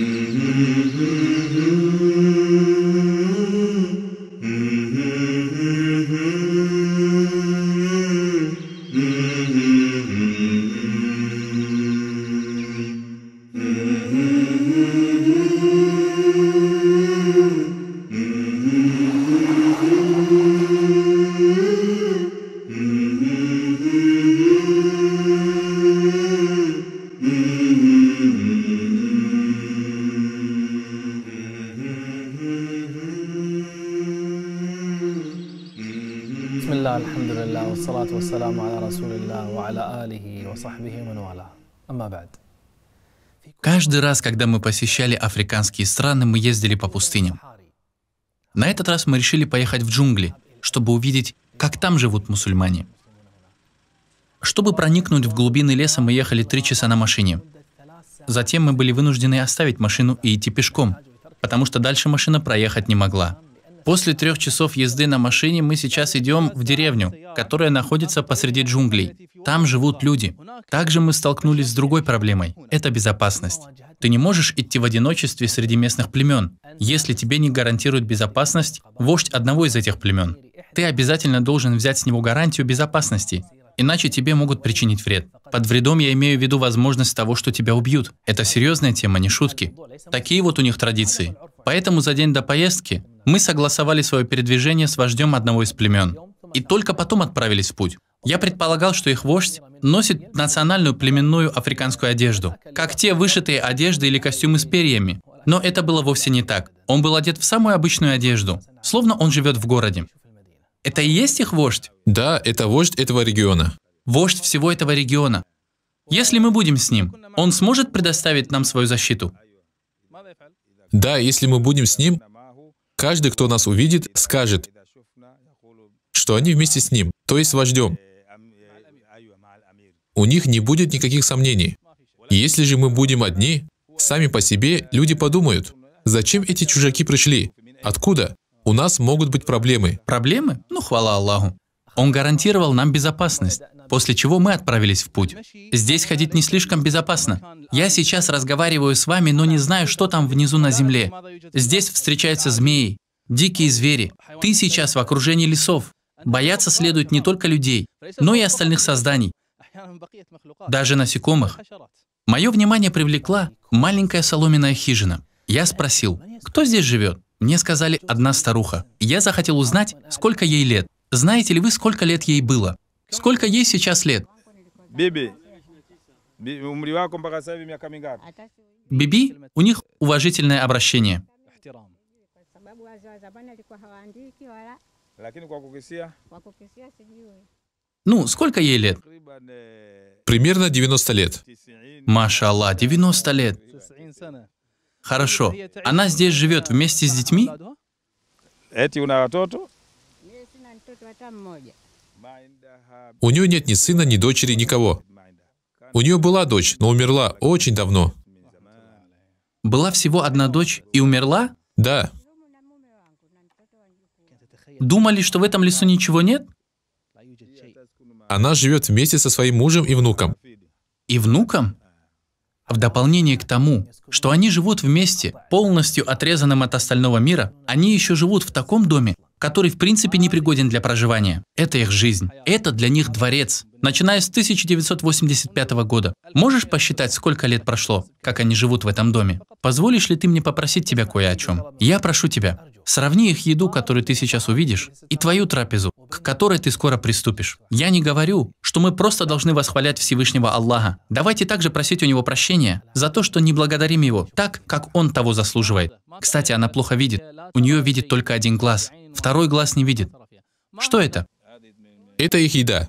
Mm-hmm. الحمد لله والصلاة والسلام على رسول الله وعلى آله وصحبه من والاه أما بعد Каждый раз, когда мы посещали африканские страны, мы ездили по пустыням. На этот раз мы решили поехать в джунгли, чтобы увидеть, как там живут мусульмане. Чтобы проникнуть в глубины леса, мы ехали три часа на машине. Затем мы были вынуждены оставить машину и идти пешком, потому что дальше машина проехать не могла. После трех часов езды на машине мы сейчас идем в деревню, которая находится посреди джунглей. Там живут люди. Также мы столкнулись с другой проблемой – это безопасность. Ты не можешь идти в одиночестве среди местных племен, если тебе не гарантируют безопасность вождь одного из этих племен. Ты обязательно должен взять с него гарантию безопасности, иначе тебе могут причинить вред. Под вредом я имею в виду возможность того, что тебя убьют. Это серьезная тема, не шутки. Такие вот у них традиции. Поэтому за день до поездки мы согласовали свое передвижение с вождем одного из племен. И только потом отправились в путь. Я предполагал, что их вождь носит национальную племенную африканскую одежду, как те вышитые одежды или костюмы с перьями. Но это было вовсе не так. Он был одет в самую обычную одежду, словно он живет в городе. Это и есть их вождь? Да, это вождь этого региона. Вождь всего этого региона. Если мы будем с ним, он сможет предоставить нам свою защиту? Да, если мы будем с ним, Каждый, кто нас увидит, скажет, что они вместе с ним, то есть с вождем. У них не будет никаких сомнений. Если же мы будем одни, сами по себе люди подумают, зачем эти чужаки пришли, откуда? У нас могут быть проблемы. Проблемы? Ну, хвала Аллаху. Он гарантировал нам безопасность после чего мы отправились в путь. Здесь ходить не слишком безопасно. Я сейчас разговариваю с вами, но не знаю, что там внизу на земле. Здесь встречаются змеи, дикие звери. Ты сейчас в окружении лесов. Бояться следует не только людей, но и остальных созданий, даже насекомых. Мое внимание привлекла маленькая соломенная хижина. Я спросил, кто здесь живет? Мне сказали одна старуха. Я захотел узнать, сколько ей лет. Знаете ли вы, сколько лет ей было? Сколько ей сейчас лет? Биби. Биби, у них уважительное обращение. Ну, сколько ей лет? Примерно 90 лет. Маша Аллах, 90 лет. Хорошо. Она здесь живет вместе с детьми? У нее нет ни сына, ни дочери, никого. У нее была дочь, но умерла очень давно. Была всего одна дочь и умерла? Да. Думали, что в этом лесу ничего нет? Она живет вместе со своим мужем и внуком. И внуком? А в дополнение к тому, что они живут вместе, полностью отрезанным от остального мира, они еще живут в таком доме, который в принципе не пригоден для проживания. Это их жизнь. Это для них дворец. Начиная с 1985 года. Можешь посчитать, сколько лет прошло, как они живут в этом доме? Позволишь ли ты мне попросить тебя кое о чем? Я прошу тебя, сравни их еду, которую ты сейчас увидишь, и твою трапезу к которой ты скоро приступишь. Я не говорю, что мы просто должны восхвалять Всевышнего Аллаха. Давайте также просить у Него прощения за то, что не благодарим Его так, как Он того заслуживает. Кстати, она плохо видит. У нее видит только один глаз. Второй глаз не видит. Что это? Это их еда.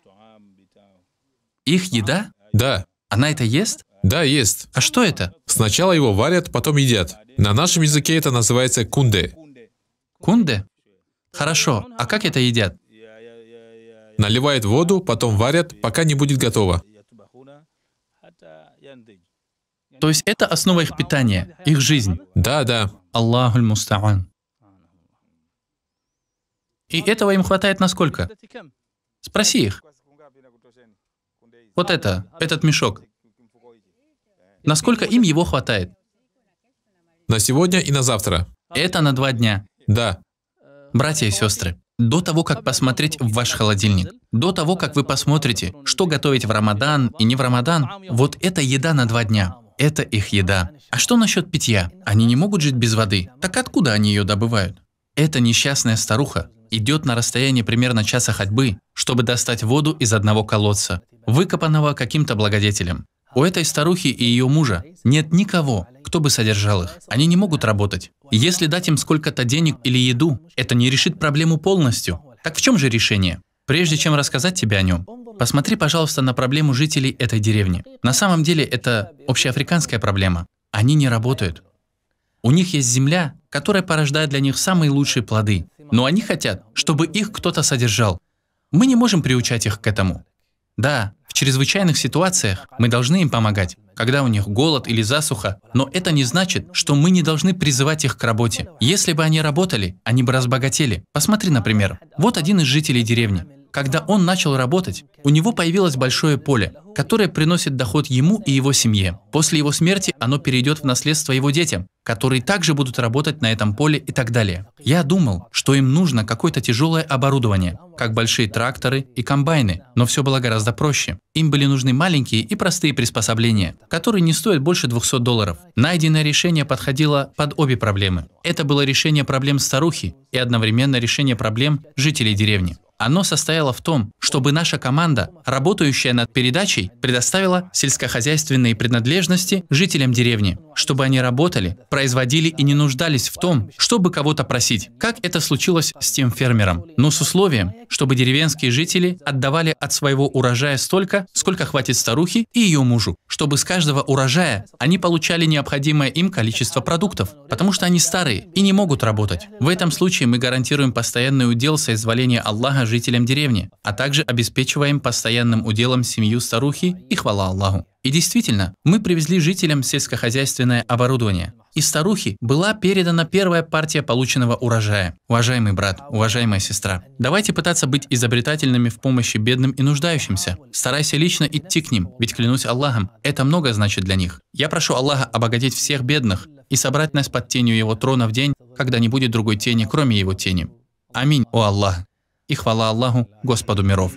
Их еда? Да. Она это ест? Да, ест. А что это? Сначала его варят, потом едят. На нашем языке это называется кунде. Кунде? Хорошо. А как это едят? наливает воду, потом варят, пока не будет готово. То есть это основа их питания, их жизнь. Да, да. Аллаху мустаан. И этого им хватает насколько? Спроси их. Вот это, этот мешок. Насколько им его хватает? На сегодня и на завтра. Это на два дня. Да. Братья и сестры, до того, как посмотреть в ваш холодильник, до того, как вы посмотрите, что готовить в Рамадан и не в Рамадан, вот это еда на два дня. Это их еда. А что насчет питья? Они не могут жить без воды. Так откуда они ее добывают? Эта несчастная старуха идет на расстояние примерно часа ходьбы, чтобы достать воду из одного колодца, выкопанного каким-то благодетелем. У этой старухи и ее мужа нет никого, кто бы содержал их. Они не могут работать. Если дать им сколько-то денег или еду, это не решит проблему полностью. Так в чем же решение? Прежде чем рассказать тебе о нем, посмотри, пожалуйста, на проблему жителей этой деревни. На самом деле это общеафриканская проблема. Они не работают. У них есть земля, которая порождает для них самые лучшие плоды. Но они хотят, чтобы их кто-то содержал. Мы не можем приучать их к этому. Да, в чрезвычайных ситуациях мы должны им помогать, когда у них голод или засуха, но это не значит, что мы не должны призывать их к работе. Если бы они работали, они бы разбогатели. Посмотри, например, вот один из жителей деревни. Когда он начал работать, у него появилось большое поле, которое приносит доход ему и его семье. После его смерти оно перейдет в наследство его детям, которые также будут работать на этом поле и так далее. Я думал, что им нужно какое-то тяжелое оборудование, как большие тракторы и комбайны, но все было гораздо проще. Им были нужны маленькие и простые приспособления, которые не стоят больше 200 долларов. Найденное решение подходило под обе проблемы. Это было решение проблем старухи и одновременно решение проблем жителей деревни. Оно состояло в том, чтобы наша команда, работающая над передачей, предоставила сельскохозяйственные принадлежности жителям деревни, чтобы они работали, производили и не нуждались в том, чтобы кого-то просить, как это случилось с тем фермером, но с условием, чтобы деревенские жители отдавали от своего урожая столько, сколько хватит старухи и ее мужу, чтобы с каждого урожая они получали необходимое им количество продуктов, потому что они старые и не могут работать. В этом случае мы гарантируем постоянный удел соизволения Аллаха жителям деревни, а также обеспечиваем постоянным уделом семью старухи и хвала Аллаху. И действительно, мы привезли жителям сельскохозяйственное оборудование. И старухе была передана первая партия полученного урожая. Уважаемый брат, уважаемая сестра, давайте пытаться быть изобретательными в помощи бедным и нуждающимся. Старайся лично идти к ним, ведь клянусь Аллахом, это много значит для них. Я прошу Аллаха обогатить всех бедных и собрать нас под тенью Его трона в день, когда не будет другой тени, кроме Его тени. Аминь, о Аллах и хвала Аллаху, Господу миров.